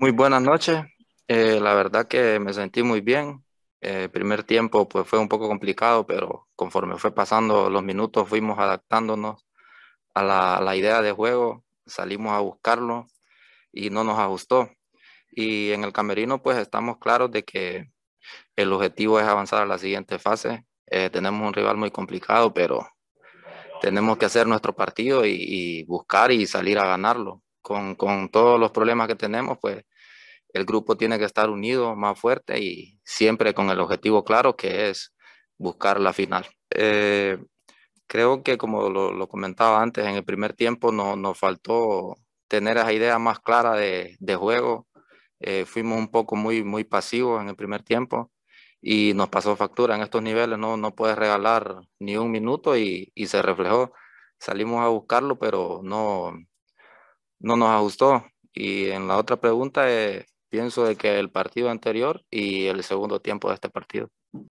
muy buenas noches. Eh, la verdad que me sentí muy bien. El eh, primer tiempo pues, fue un poco complicado, pero conforme fue pasando los minutos fuimos adaptándonos a la, idea de juego, salimos a buscarlo y no nos ajustó. Y en el camerino pues estamos claros de que el objetivo es avanzar a la siguiente fase. Eh, tenemos un rival muy complicado, pero tenemos que hacer nuestro partido y buscar y salir a ganarlo con, todos los problemas que tenemos, pues el grupo tiene que estar unido, más fuerte y siempre con el objetivo claro que es buscar la final. Eh, creo que como lo, comentaba antes, en el primer tiempo no, nos faltó tener esa idea más clara de, juego. Eh, fuimos un poco muy, muy pasivos en el primer tiempo y nos pasó factura. En estos niveles no, no puedes regalar ni un minuto y se reflejó. Salimos a buscarlo, pero no, no nos ajustó. Y en la otra pregunta, eh, pienso de que el partido anterior y el segundo tiempo de este partido.